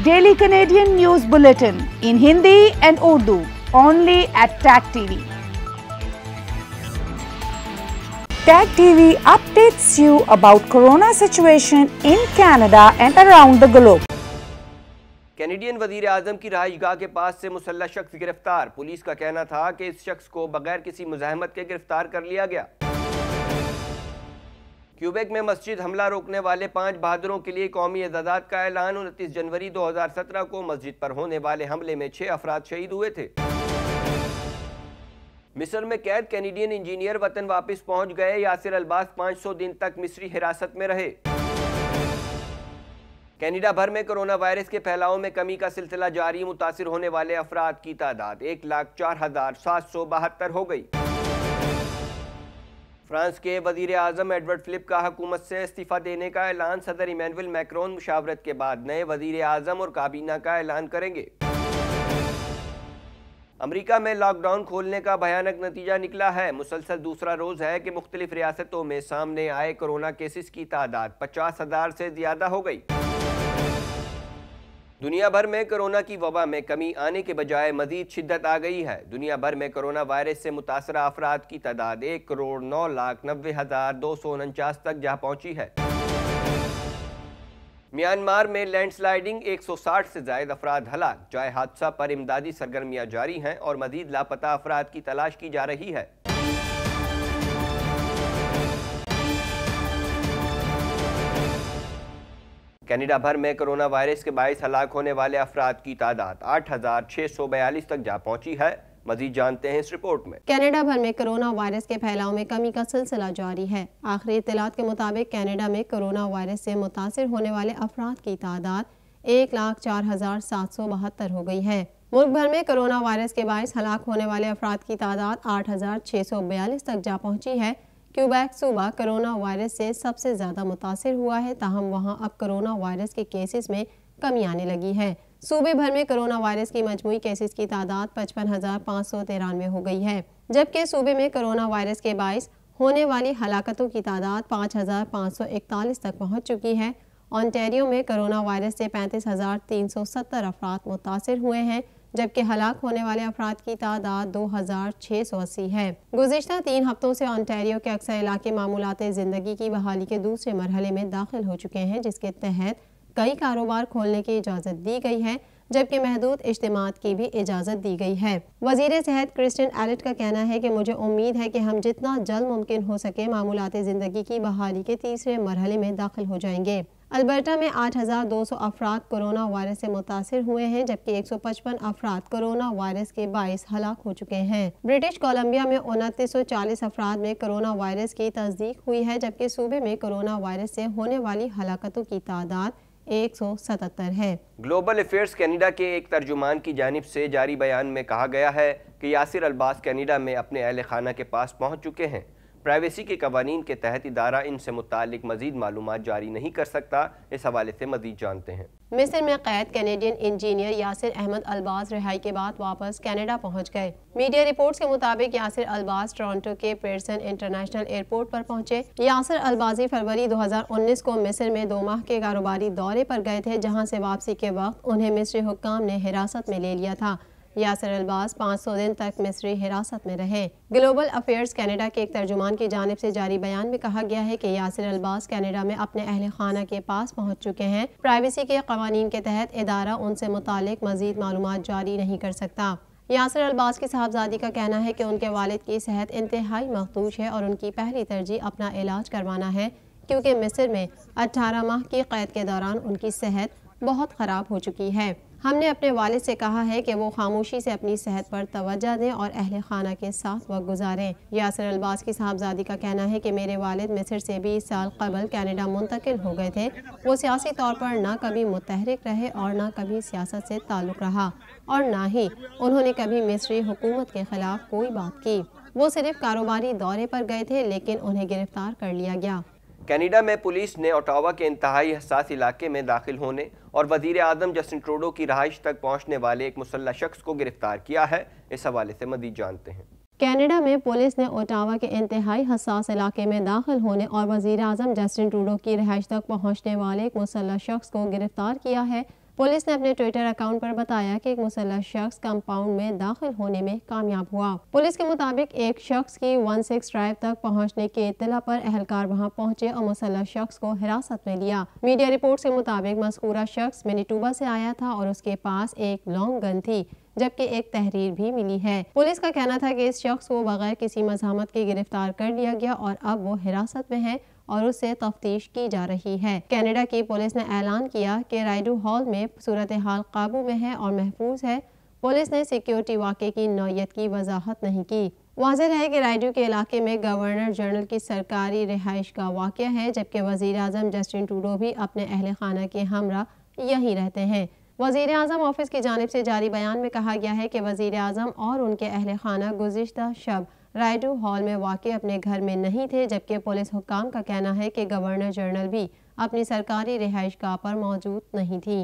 daily Canadian news bulletin in Hindi and Urdu only at Tag TV Tag TV updates you about corona situation in Canada and around the globe Canadian वजीर आजम की रहायगाह के पास से मुसल्ह शख्स गिरफ्तार police का कहना था कि इस शख्स को बगैर किसी मुजाहमत के गिरफ्तार कर लिया गया क्यूबेक में मस्जिद हमला रोकने वाले पांच बहादुरों के लिए कौमी एजाद का ऐलान उनतीस जनवरी 2017 को मस्जिद पर होने वाले हमले में छह अफराद शहीद हुए थे मिस्र में कैद कैनेडियन इंजीनियर वतन वापस पहुंच गए यासिर अलबास 500 दिन तक मिस्री हिरासत में रहे कनाडा भर में कोरोना वायरस के फैलाव में कमी का सिलसिला जारी मुतासर होने वाले अफराद की तादाद एक लाख चार हजार सात सौ बहत्तर हो गई फ्रांस के वजीर अजम एडवर्ड फिलिप का हकूमत से इस्तीफ़ा देने का ऐलान सदर इमैनुअल मैक्रोन मुशावरत के बाद नए वजीर अजम और काबीना का ऐलान करेंगे अमरीका में लॉकडाउन खोलने का भयानक नतीजा निकला है मुसलसल दूसरा रोज़ है कि मुख्तलिफ रियासतों में सामने आए कोरोना केसेस की तादाद पचास हज़ार से ज़्यादा हो गई दुनिया भर में कोरोना की वबा में कमी आने के बजाय मजीद शिद्दत आ गई है दुनिया भर में कोरोना वायरस से मुतासर अफराद की तादाद एक करोड़ नौ लाख नब्बे हज़ार दो सौ उनचास तक जा पहुंची है म्यांमार में लैंडस्लाइडिंग 160 से जायद अफराद हलाक जाए हादसा पर इमदादी सरगर्मियां जारी हैं और मजीद लापता अफराद की तलाश की जा रही है कनाडा भर में कोरोना वायरस के बायस हलाक होने वाले अफराद की तादाद आठ हजार छह सौ बयालीस तक जा पहुंची है मजीद जानते हैं इस रिपोर्ट में कनाडा भर में कोरोना वायरस के फैलाव में कमी का सिलसिला जारी है आखिरी इतलात के मुताबिक कनाडा में कोरोना वायरस से मुतासर होने वाले अफराद की तादाद एक लाख चार हजार सात सौ बहत्तर हो गई है मुल्क भर में कोरोना वायरस के बायस हलाक होने वाले अफराद की तादाद आठ हजार छह सौ बयालीस तक जा पहुंची है क्यूबैक सूबा करोना वायरस से सबसे ज़्यादा मुतासर हुआ है तहम वहाँ अब करोना वायरस के केसेस में कमी आने लगी है सूबे भर में करोना वायरस की मजमू केसेस की तादाद पचपन हज़ार पाँच सौ तिरानवे हो गई है जबकि सूबे में करोना वायरस के बायस होने वाली हलाकतों की तादाद पाँच हज़ार पाँच सौ इकतालीस तक पहुँच चुकी है ऑनटेरियो में करोना वायरस से पैंतीस हज़ार तीन सौ सत्तर अफराद मुतासर हुए हैं जबकि हलाक होने वाले अफराद की तादाद दो हज़ार छः सौ अस्सी है गुजशत तीन हफ्तों से ऑनटेरियो के अक्सर इलाके मामूलत ज़िंदगी की बहाली के दूसरे मरहले में दाखिल हो चुके हैं जिसके तहत कई कारोबार खोलने की इजाज़त दी गई है जबकि महदूद इज्तम की भी इजाज़त दी गई है वजीर सेहत क्रिस्टन एलिट का कहना है कि मुझे उम्मीद है कि हम जितना जल्द मुमकिन हो सके मामूलत ज़िंदगी की बहाली के तीसरे मरहले में दाखिल हो जाएंगे अल्बर्टा में 8,200 अफराद कोरोना वायरस से मुतासर हुए हैं जबकि 155 अफराद कोरोना वायरस के बायस हलाक हो चुके हैं ब्रिटिश कोलम्बिया में उनतीस सौ चालीस अफराद में कोरोना वायरस की तस्दीक हुई है जबकि सूबे में कोरोना वायरस से होने वाली हलाकतों की तादाद एक सौ सतहत्तर है ग्लोबल अफेयर्स कैनेडा के एक तर्जुमान की जानब से जारी बयान में कहा गया है कि यासिर अलबास कैनेडा में अपने अहल खाना के पास पहुँच चुके हैं प्राइवेसी के कवानीन के तहत इदारा इनसे मुतालिक मजीद मालूम जारी नहीं कर सकता इस हवाले से मजीद जानते हैं मिस्र में कैद Canadian engineer Yasir Ahmed Albaz रिहाई के बाद वापस कनाडा पहुंच गए मीडिया रिपोर्ट्स के मुताबिक यासिर अलबाज टोरंटो के पेरसन इंटरनेशनल एयरपोर्ट पर पहुंचे यासिर अलबाजी फरवरी 2019 को मिस्र में दो माह के कारोबारी दौरे पर गए थे जहां से वापसी के वक्त उन्हें मिस्री हुकाम ने हिरासत में ले लिया था यासर अलबाज पाँच सौ दिन तक मिस्री हिरासत में रहे ग्लोबल अफेयर्स कैनेडा के एक तर्जुमान की जानब ऐसी जारी बयान में कहा गया है की यासर अलबाज कैनेडा में अपने अहल खाना के पास पहुँच चुके हैं प्राइवेसी के कवानीन के तहत इदारा उनसे मुतल मजीद मालूम जारी नहीं कर सकता यासर अलबाज की साहबजादी का कहना है की उनके वालद की सेहत इंतहाई मखदूश है और उनकी पहली तरजीह अपना इलाज करवाना है क्योंकि मिस्र में अठारह माह की कैद के दौरान उनकी सेहत बहुत ख़राब हो चुकी है हमने अपने वाले से कहा है कि वो खामोशी से अपनी सेहत पर तोज्जा दें और अहल खाना के साथ वक्त गुजारें यासर अलबास की साहबजादी का कहना है कि मेरे वालिद मिस्र से इस साल कबल कैनेडा मुंतकिल हो गए थे वो सियासी तौर पर ना कभी मुतहरक रहे और ना कभी सियासत से ताल्लुक़ रहा और ना ही उन्होंने कभी मिस्री हुकूमत के खिलाफ कोई बात की वो सिर्फ कारोबारी दौरे पर गए थे लेकिन उन्हें गिरफ्तार कर लिया गया कनाडा में पुलिस ने ओटावा के इंतहाई हसास इलाके में दाखिल होने और वजीर आजम जस्टिन ट्रोडो की रहाइश तक पहुंचने वाले एक मुसल्ह शख्स को गिरफ्तार किया है इस हवाले से मजीद जानते हैं कनाडा में पुलिस ने ओटावा के इंतहाई हसास इलाके में दाखिल होने और वजीर अजम जस्टिन ट्रूडो की रहाइश तक पहुँचने वाले एक मुसल्ह शख्स को गिरफ्तार किया है पुलिस ने अपने ट्विटर अकाउंट पर बताया कि एक मुसलह शख्स कंपाउंड में दाखिल होने में कामयाब हुआ पुलिस के मुताबिक एक शख्स की वन सिक्स ड्राइव तक पहुंचने के इतला पर एहलकार वहां पहुंचे और मुसलह शख्स को हिरासत में लिया मीडिया रिपोर्ट के मुताबिक मस्कूरा शख्स मिनीटूबा से आया था और उसके पास एक लॉन्ग गन थी जबकि एक तहरीर भी मिली है पुलिस का कहना था कि इस शख्स को बगैर किसी मजामत के गिरफ्तार कर लिया गया और अब वो हिरासत में है और उससे तफ्तीश की जा रही है कनाडा की पुलिस ने ऐलान किया कि राइडू हॉल में सूरत हाल काबू में है और महफूज है पुलिस ने सिक्योरिटी वाक़े की नोयत की वजाहत नहीं की वाजह है कि राइडू के इलाके में गवर्नर जनरल की सरकारी रिहाइश का वाक़ है जबकि वजीर अजम जस्टिन टूडो भी अपने अहल खाना के हमरा यहीं रहते हैं वजीर अजम ऑफिस की जानब से जारी बयान में कहा गया है कि वजीर अजम और उनके अहल खाना गुजशत शब रायडू हॉल में वाक़ अपने घर में नहीं थे जबकि पुलिस हुकाम का कहना है कि गवर्नर जनरल भी अपनी सरकारी रिहाइश गाह पर मौजूद नहीं थी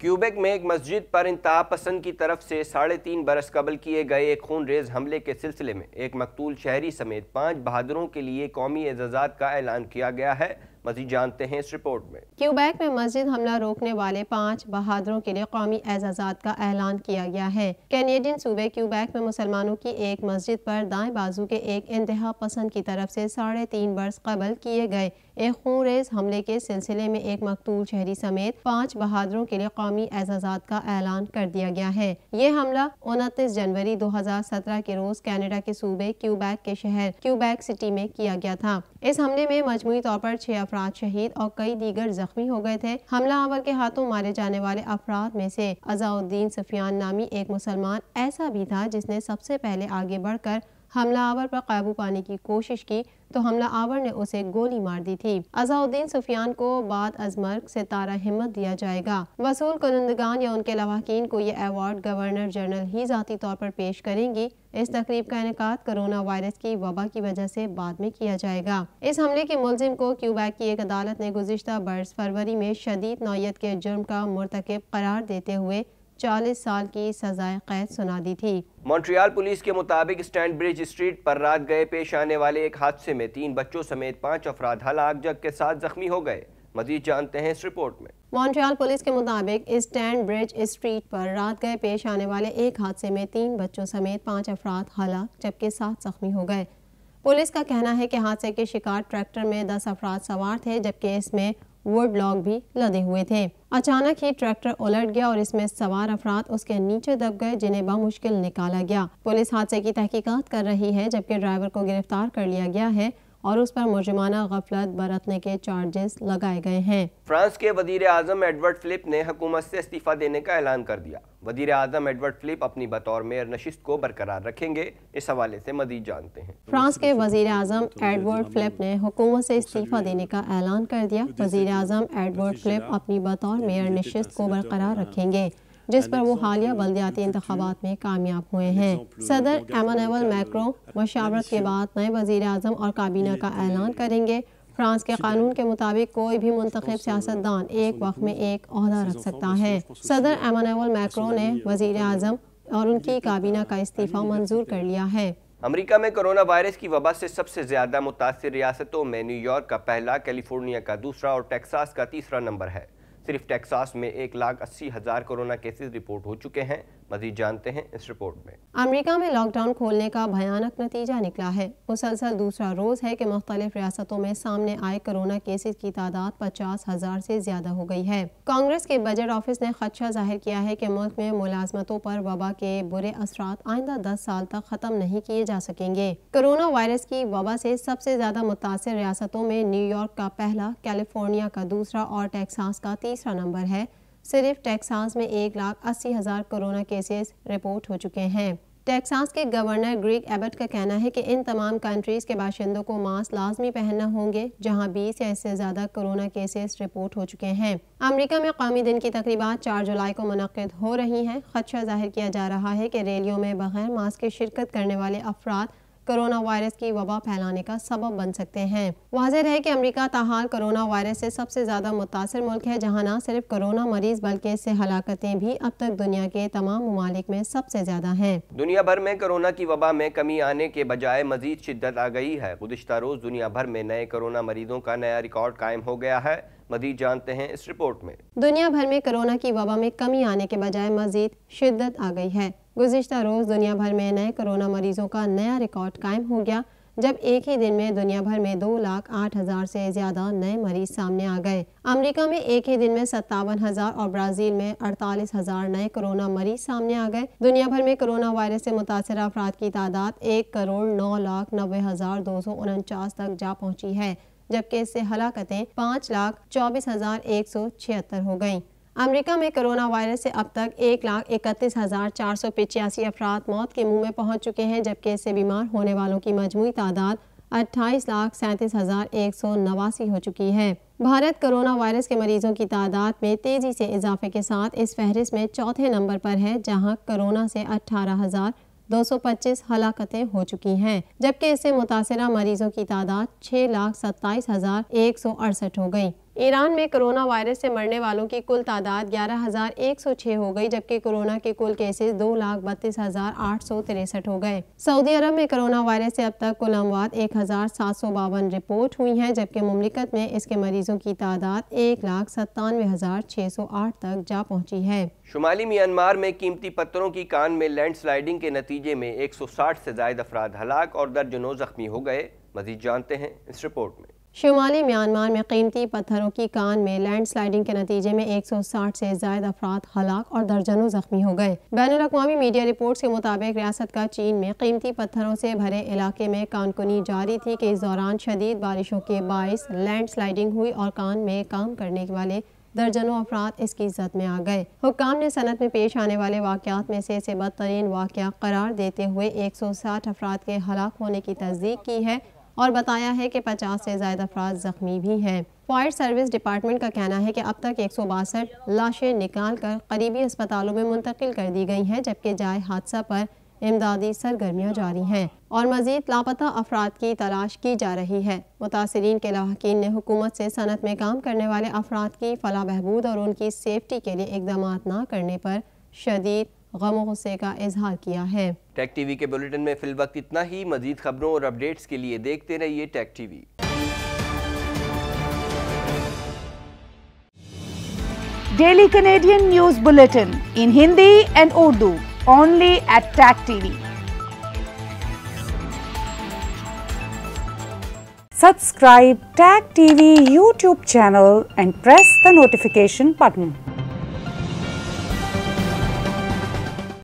क्यूबेक में एक मस्जिद पर इंतहा पसंद की तरफ से साढ़े तीन बरस कबल किए गए एक खून रेज हमले के सिलसिले में एक मकतूल शहरी समेत पाँच बहादुरों के लिए कौमी एजाजात का ऐलान किया गया है मजीद जानते हैं इस रिपोर्ट में क्यूबैक में मस्जिद हमला रोकने वाले पाँच बहादुरों के लिए कौमी एजाजात का ऐलान किया गया है कैनेडियन सूबे क्यूबैक में मुसलमानों की एक मस्जिद पर दाएं बाजू के एक इंतहा पसंद की तरफ से साढ़े तीन बरस कबल किए गए एक खून रेज हमले के सिलसिले में एक मकतूल शहरी समेत पाँच बहादुरों के लिए कौमी एजाजात का ऐलान कर दिया गया है ये हमला उनतीस जनवरी दो हजार सत्रह के रोज कैनेडा के सूबे क्यूबैक के शहर क्यूबैक सिटी में किया गया था इस हमले में मजमू तौर पर छह अफराद शहीद और कई दीगर जख्मी हो गए थे हमला आवर के हाथों मारे जाने वाले अफराद में से अजाउद्दीन सफियान नामी एक मुसलमान ऐसा भी था जिसने सबसे पहले आगे बढ़कर हमला आवर पर काबू पाने की कोशिश की तो हमला आवर ने उसे गोली मार दी थी अजाउद्दीन सुफियान को बाद अजमर्ग से तारा हिम्मत दिया जाएगा वसूल कुनंदगान या उनके लवाकिन को यह अवार्ड गवर्नर जनरल ही ज़ाती तौर पर पेश करेंगी इस तकरीब का इनका कोरोना वायरस की वबा की वजह से बाद में किया जाएगा इस हमले के मुलजिम को क्यूबैक की एक अदालत ने गुजशत बर्स फरवरी में शदीद नौत के जुर्म का मरतकब करार देते हुए चालीस साल की सजाए कैद सुना दी थी मॉन्ट्रियल पुलिस के मुताबिक स्टैंड ब्रिज स्ट्रीट पर रात गए पेश आने वाले एक हादसे में तीन बच्चों समेत पाँच अफराद हलाक जग के साथ जख्मी हो गए मजीद जानते हैं इस रिपोर्ट में मॉन्ट्रियल पुलिस के मुताबिक स्टैंड ब्रिज स्ट्रीट पर रात गए पेश आने वाले एक हादसे में तीन बच्चों समेत पाँच अफराद हलाक जबकि सात जख्मी हो गए पुलिस का कहना है कि हादसे के शिकार ट्रैक्टर में दस अफराद सवार थे जबकि इसमें वुड लॉग भी लदे हुए थे अचानक ही ट्रैक्टर उलट गया और इसमें सवार अफराद उसके नीचे दब गए जिन्हें बामुश्किल निकाला गया पुलिस हादसे की तहकीकात कर रही है जबकि ड्राइवर को गिरफ्तार कर लिया गया है और उस पर मुजमाना गफलत बरतने के चार्जेस लगाए गए हैं फ्रांस के वजीर अजम एडवर्ड फिलिप ने हुकूमत से इस्तीफ़ा देने का ऐलान कर दिया वजीर आजम एडवर्ड फिलिप अपनी बतौर मेयर नशिस्त को बरकरार रखेंगे इस हवाले से मजीद जानते हैं फ्रांस के वजीर अजम एडवर्ड फिलिप ने हुकूमत से इस्तीफ़ा देने का ऐलान कर दिया वजीर आजम एडवर्ड फिलिप अपनी बतौर मेयर नशिस्त को बरकरार रखेंगे जिस पर वो हालिया बल्दियाती इंतबात में कामयाब हुए हैं सदर एमानवल मैक्रो मशावरत के बाद नए वजीर अजम और काबीना का ऐलान करेंगे फ्रांस के कानून के मुताबिक कोई भी मुंतब सियासतदान एक वक्त में एक अहदा रख सकता है सदर एमानवल मैक्रो ने वजीर अजम और उनकी काबीना का इस्तीफा मंजूर कर लिया है अमेरिका में कोरोना वायरस की वबा से सबसे ज़्यादा मुतासर रियासतों में न्यूयॉर्क का पहला कैलिफोर्निया का दूसरा और टेक्सास का तीसरा नंबर है सिर्फ टेक्सास में एक लाख अस्सी हजार कोरोना केसेस रिपोर्ट हो चुके हैं मजीद जानते हैं इस रिपोर्ट में अमेरिका में लॉकडाउन खोलने का भयानक नतीजा निकला है मुसलसल दूसरा रोज है की मुख्तलिफ रियासतों में सामने आए कोरोना केसेज की तादाद पचास हजार ऐसी ज्यादा हो गई है कांग्रेस के बजट ऑफिस ने खदशा जाहिर किया है कि मुल्क में मुलाजमतों पर वबा के बुरे असर आइंदा दस साल तक खत्म नहीं किए जा सकेंगे कोरोना वायरस की वबा ऐसी सबसे ज्यादा मुतासर रियासतों में न्यूयॉर्क का पहला कैलिफोर्निया का दूसरा और टेक्सास का तीन तीसरा नंबर है सिर्फ टेक्सास में एक लाख अस्सी हज़ार कोरोना केसेस रिपोर्ट हो चुके हैं टेक्सास के गवर्नर ग्रीक एबर्ट का कहना है कि इन तमाम कंट्रीज़ के बाशिंदों को मास्क लाजमी पहनना होंगे जहां 20 या इससे ज़्यादा कोरोना केसेस रिपोर्ट हो चुके हैं अमेरिका में कौमी दिन की तकरीबा 4 जुलाई को मनद हो रही हैं खदशा जाहिर किया जा रहा है कि रैलियों में बगैर मास्क की शिरकत करने वाले अफराद कोरोना वायरस की वबा फैलाने का सबब बन सकते हैं वाजह है कि अमरीका तहाल कोरोना वायरस से सबसे ज़्यादा मुतासर मुल्क है जहाँ न सिर्फ कोरोना मरीज बल्कि इससे हलाकतें भी अब तक दुनिया के तमाम ममालिक में सबसे ज़्यादा हैं दुनिया भर में कोरोना की वबा में कमी आने के बजाय मजीद शिद्दत आ गई है गुजशत रोज़ दुनिया भर में नए कोरोना मरीजों का नया रिकॉर्ड कायम हो गया है मजीद जानते हैं इस रिपोर्ट में दुनिया भर में कोरोना की वबा में कमी आने के बजाय मजीद शिद्दत आ गई है गुजशत रोज़ दुनिया भर में नए कोरोना मरीज़ों का नया रिकॉर्ड कायम हो गया जब एक ही दिन में दुनिया भर में दो लाख आठ हज़ार से ज़्यादा नए मरीज सामने आ गए अमेरिका में एक ही दिन में सत्तावन हज़ार और ब्राज़ील में अड़तालीस हज़ार नए कोरोना मरीज सामने आ गए दुनिया भर में कोरोना वायरस से मुतासर अफराद की तादाद एक करोड़ नौ लाख नब्बे हज़ार दो सौ उनचास तक जा पहुँची है जबकि इससे हलाकतें पाँच लाख चौबीस हज़ार एक सौ छिहत्तर हो गयी अमेरिका में कोरोना वायरस से अब तक एक लाख इकतीस हज़ार चार सौ पिचासी अफराद मौत के मुंह में पहुंच चुके हैं जबकि इससे बीमार होने वालों की मजमू तादाद अट्ठाईस लाख सैंतीस हज़ार एक सौ नवासी हो चुकी है भारत कोरोना वायरस के मरीजों की तादाद में तेज़ी से इजाफे के साथ इस फहरिस्त में चौथे नंबर पर है जहाँ कोरोना से अठारह हज़ार दो सौ पच्चीस हलाकतें हो चुकी हैं जबकि इससे मुतासरा मरीजों की तादाद छः लाख सत्ताईस हज़ार एक सौ अड़सठ हो गई ईरान में कोरोना वायरस से मरने वालों की कुल तादाद ग्यारह हज़ार एक सौ हो गई जबकि कोरोना के कुल केसेस दो लाख बत्तीस हज़ार आठ सौ तिरसठ हो गए सऊदी अरब में कोरोना वायरस से अब तक कुल अमवात एक हज़ार सात सौ बावन रिपोर्ट हुई हैं जबकि ममलिकत में इसके मरीजों की तादाद एक लाख सत्तानवे हज़ार छह सौ आठ तक जा पहुँची है शुमाली म्यांमार में कीमती पत्थरों की कान में लैंड स्लाइडिंग के नतीजे में एक सौ साठ से जायद अफराद हलाक और दर्जनों जख्मी हो गए मजीद जानते हैं इस रिपोर्ट में शुमाली म्यांमार में कीमती पत्थरों की कान में लैंड स्लाइडिंग के नतीजे में 160 से जायद अफराद हलाक और दर्जनों जख्मी हो गए बैन अवी मीडिया रिपोर्ट्स के मुताबिक रियासत का चीन में कीमती पत्थरों से भरे इलाके में कानकुनी जारी थी कि इस दौरान शदीद बारिशों के बायस लैंड स्लाइडिंग हुई और कान में काम करने वाले दर्जनों अफराद इसकी जद में आ गए हुकाम ने सनत में पेश आने वाले वाकत में से बदतरीन वाक़ करार देते हुए एक सौ साठ अफराद के हलाक होने की तस्दीक की है और बताया है कि 50 से ज्यादा अफराज ज़ख्मी भी हैं फायर सर्विस डिपार्टमेंट का कहना है कि अब तक एक लाशें निकाल कर करीबी अस्पतालों में मुंतकिल कर दी गई हैं जबकि जाए हादसा पर इमदादी सरगर्मियाँ जारी हैं और मजीद लापता अफराद की तलाश की जा रही है मुतासरीन के लहाकिन ने हुकूमत से सनत में काम करने वाले अफराद की फला बहबूद और उनकी सेफ्टी के लिए इकदाम ना करने पर शदीद गम गुस्से का इजहार किया है टेक टीवी के बुलेटिन में फिल वक्त इतना ही मजीद खबरों और अपडेट्स के लिए देखते रहिए Tag TV daily Canadian news bulletin in Hindi and Urdu only at Tag TV subscribe Tag TV YouTube channel and press the notification button